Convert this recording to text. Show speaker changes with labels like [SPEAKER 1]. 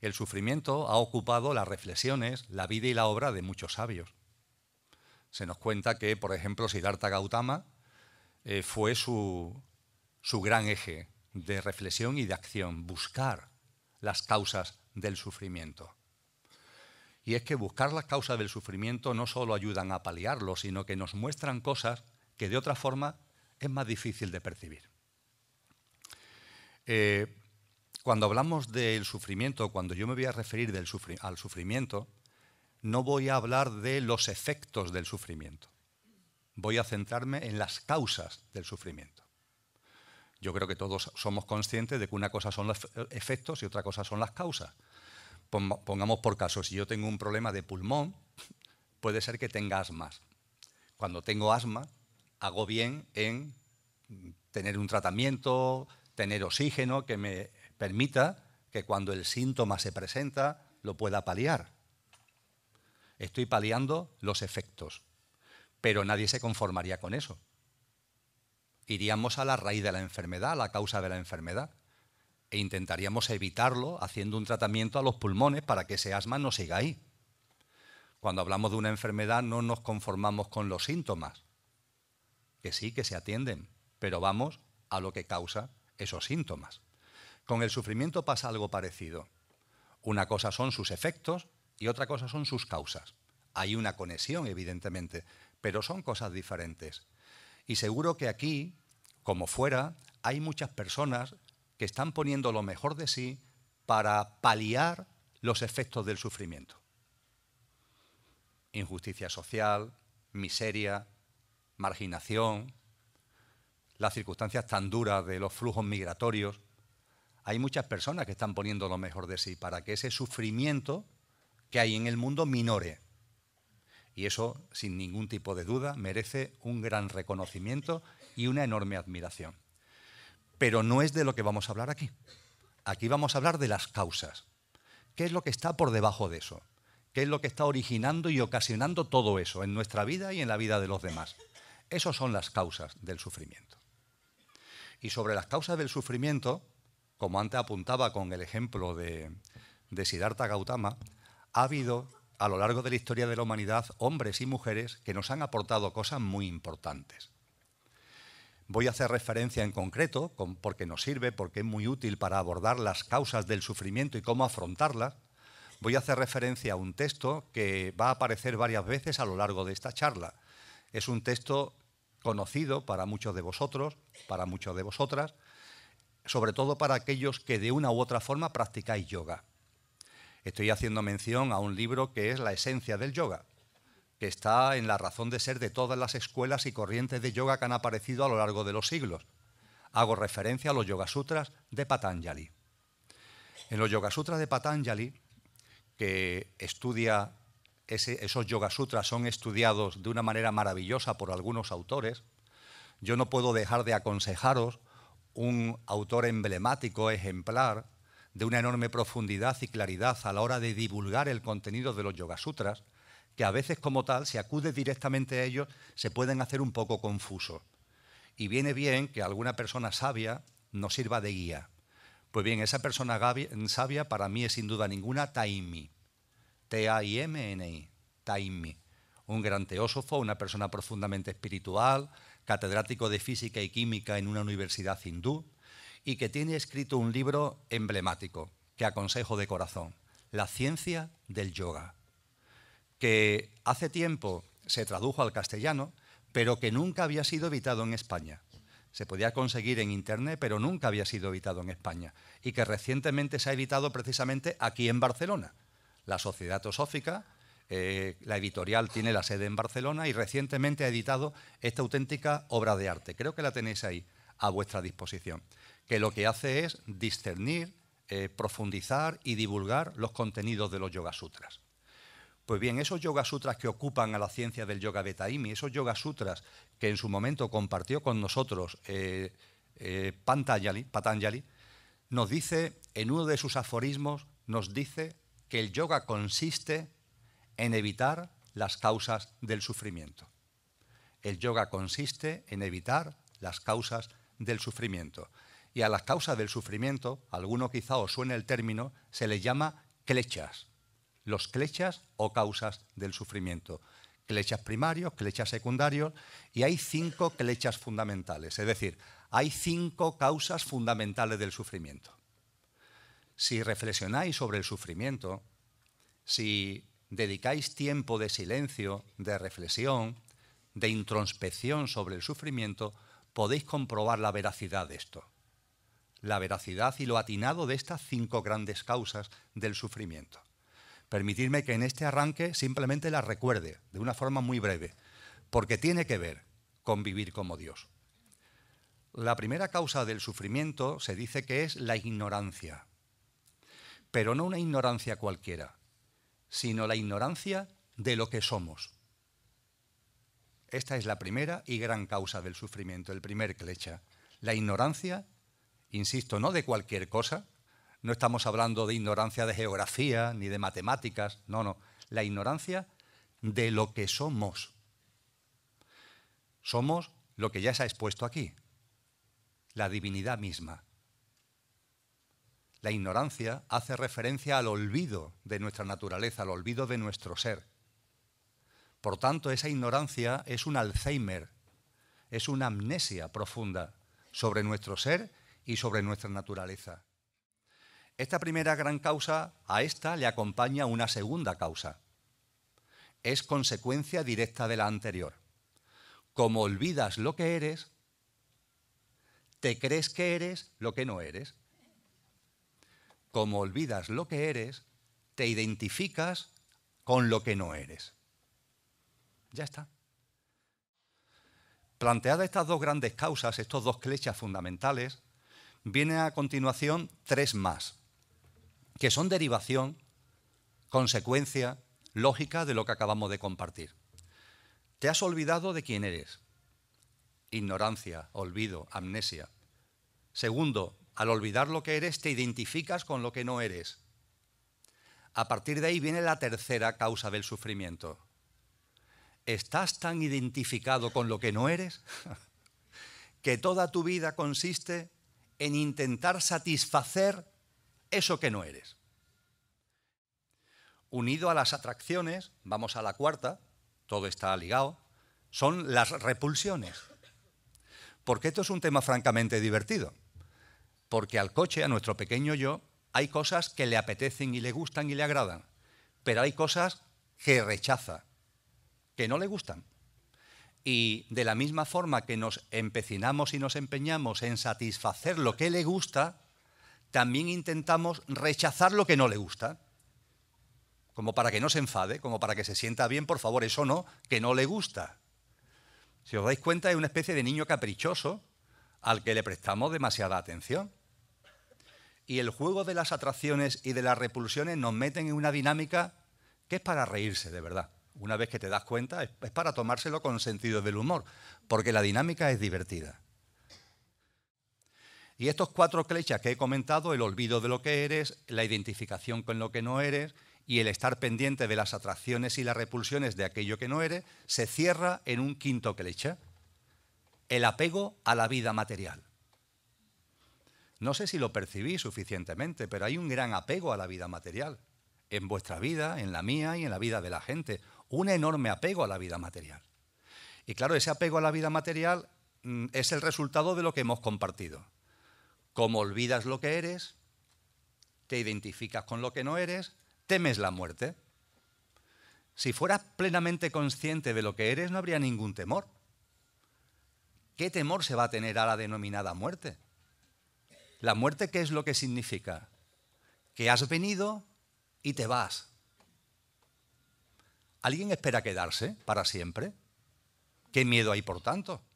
[SPEAKER 1] el sufrimiento ha ocupado las reflexiones, la vida y la obra de muchos sabios. Se nos cuenta que, por ejemplo, Siddhartha Gautama eh, fue su, gran eje de reflexión y de acción, buscar las causas del sufrimiento. Y es que buscar las causas del sufrimiento no solo ayudan a paliarlo, sino que nos muestran cosas que de otra forma es más difícil de percibir. Eh, cuando hablamos del sufrimiento, cuando yo me voy a referir al sufrimiento, no voy a hablar de los efectos del sufrimiento. Voy a centrarme en las causas del sufrimiento. Yo creo que todos somos conscientes de que una cosa son los efectos y otra cosa son las causas. Pongamos por caso, si yo tengo un problema de pulmón, puede ser que tenga asmas. Cuando tengo asma, hago bien en tener un tratamiento, tener oxígeno que me permita que cuando el síntoma se presenta lo pueda paliar. Estoy paliando los efectos, pero nadie se conformaría con eso. Iríamos a la raíz de la enfermedad, a la causa de la enfermedad, e intentaríamos evitarlo haciendo un tratamiento a los pulmones para que ese asma no siga ahí. Cuando hablamos de una enfermedad no nos conformamos con los síntomas, que sí que se atienden, pero vamos a lo que causa esos síntomas. Con el sufrimiento pasa algo parecido. Una cosa son sus efectos y otra cosa son sus causas. Hay una conexión, evidentemente, pero son cosas diferentes. Y seguro que aquí, como fuera, hay muchas personas que están poniendo lo mejor de sí para paliar los efectos del sufrimiento. Injusticia social, miseria, marginación, las circunstancias tan duras de los flujos migratorios, hay muchas personas que están poniendo lo mejor de sí para que ese sufrimiento que hay en el mundo minore. Y eso, sin ningún tipo de duda, merece un gran reconocimiento y una enorme admiración. Pero no es de lo que vamos a hablar aquí. Aquí vamos a hablar de las causas. ¿Qué es lo que está por debajo de eso? ¿Qué es lo que está originando y ocasionando todo eso en nuestra vida y en la vida de los demás? Esas son las causas del sufrimiento. Y sobre las causas del sufrimiento, como antes apuntaba con el ejemplo de, de Siddhartha Gautama, ha habido a lo largo de la historia de la humanidad hombres y mujeres que nos han aportado cosas muy importantes. Voy a hacer referencia en concreto porque nos sirve, porque es muy útil para abordar las causas del sufrimiento y cómo afrontarlas. Voy a hacer referencia a un texto que va a aparecer varias veces a lo largo de esta charla. Es un texto conocido para muchos de vosotros, para muchos de vosotras, sobre todo para aquellos que de una u otra forma practicáis yoga. Estoy haciendo mención a un libro que es La esencia del yoga, que está en la razón de ser de todas las escuelas y corrientes de yoga que han aparecido a lo largo de los siglos. Hago referencia a los Yoga Sutras de Patanjali. En los Yoga Sutras de Patanjali, que estudia esos Yoga Sutras son estudiados de una manera maravillosa por algunos autores, yo no puedo dejar de aconsejaros un autor emblemático, ejemplar, de una enorme profundidad y claridad a la hora de divulgar el contenido de los yogasutras, que a veces como tal, si acude directamente a ellos, se pueden hacer un poco confusos. Y viene bien que alguna persona sabia nos sirva de guía. Pues bien, esa persona sabia para mí es sin duda ninguna Taimi. T-A-I-M-N-I. Taimi un gran teósofo, una persona profundamente espiritual, catedrático de física y química en una universidad hindú, y que tiene escrito un libro emblemático que aconsejo de corazón, La ciencia del yoga, que hace tiempo se tradujo al castellano, pero que nunca había sido evitado en España. Se podía conseguir en Internet, pero nunca había sido evitado en España, y que recientemente se ha evitado precisamente aquí en Barcelona. La Sociedad Teosófica eh, la editorial tiene la sede en Barcelona y recientemente ha editado esta auténtica obra de arte. Creo que la tenéis ahí a vuestra disposición, que lo que hace es discernir, eh, profundizar y divulgar los contenidos de los Yoga Sutras. Pues bien, esos Yoga Sutras que ocupan a la ciencia del Yoga Taimi, esos Yoga Sutras que en su momento compartió con nosotros eh, Patanjali, nos dice, en uno de sus aforismos, nos dice que el yoga consiste en evitar las causas del sufrimiento. El yoga consiste en evitar las causas del sufrimiento. Y a las causas del sufrimiento, alguno quizá os suene el término, se les llama clechas. Los clechas o causas del sufrimiento. Clechas primarios, clechas secundarios, y hay cinco clechas fundamentales. Es decir, hay cinco causas fundamentales del sufrimiento. Si reflexionáis sobre el sufrimiento, si dedicáis tiempo de silencio, de reflexión, de introspección sobre el sufrimiento, podéis comprobar la veracidad de esto. La veracidad y lo atinado de estas cinco grandes causas del sufrimiento. Permitidme que en este arranque simplemente las recuerde de una forma muy breve, porque tiene que ver con vivir como Dios. La primera causa del sufrimiento se dice que es la ignorancia, pero no una ignorancia cualquiera, sino la ignorancia de lo que somos. Esta es la primera y gran causa del sufrimiento, el primer clecha. La ignorancia, insisto, no de cualquier cosa. No estamos hablando de ignorancia de geografía ni de matemáticas, no, no. La ignorancia de lo que somos. Somos lo que ya se ha expuesto aquí, la divinidad misma. La ignorancia hace referencia al olvido de nuestra naturaleza, al olvido de nuestro ser. Por tanto, esa ignorancia es un Alzheimer, es una amnesia profunda sobre nuestro ser y sobre nuestra naturaleza. Esta primera gran causa, a esta le acompaña una segunda causa. Es consecuencia directa de la anterior. Como olvidas lo que eres, te crees que eres lo que no eres como olvidas lo que eres, te identificas con lo que no eres. Ya está. Planteadas estas dos grandes causas, estos dos clechas fundamentales, viene a continuación tres más, que son derivación, consecuencia, lógica de lo que acabamos de compartir. Te has olvidado de quién eres. Ignorancia, olvido, amnesia. Segundo, al olvidar lo que eres, te identificas con lo que no eres. A partir de ahí viene la tercera causa del sufrimiento. Estás tan identificado con lo que no eres que toda tu vida consiste en intentar satisfacer eso que no eres. Unido a las atracciones, vamos a la cuarta, todo está ligado, son las repulsiones. Porque esto es un tema francamente divertido. Porque al coche, a nuestro pequeño yo, hay cosas que le apetecen y le gustan y le agradan, pero hay cosas que rechaza, que no le gustan. Y de la misma forma que nos empecinamos y nos empeñamos en satisfacer lo que le gusta, también intentamos rechazar lo que no le gusta. Como para que no se enfade, como para que se sienta bien, por favor, eso no, que no le gusta. Si os dais cuenta, es una especie de niño caprichoso al que le prestamos demasiada atención y el juego de las atracciones y de las repulsiones nos meten en una dinámica que es para reírse, de verdad. Una vez que te das cuenta, es, para tomárselo con sentido del humor, porque la dinámica es divertida. Y estos cuatro clechas que he comentado, el olvido de lo que eres, la identificación con lo que no eres y el estar pendiente de las atracciones y las repulsiones de aquello que no eres, se cierra en un quinto clecha. el apego a la vida material. No sé si lo percibís suficientemente, pero hay un gran apego a la vida material. En vuestra vida, en la mía y en la vida de la gente. Un enorme apego a la vida material. Y claro, ese apego a la vida material mm, es el resultado de lo que hemos compartido. Como olvidas lo que eres, te identificas con lo que no eres, temes la muerte. Si fueras plenamente consciente de lo que eres, no habría ningún temor. ¿Qué temor se va a tener a la denominada muerte? ¿La muerte qué es lo que significa? Que has venido y te vas. ¿Alguien espera quedarse para siempre? ¿Qué miedo hay por tanto?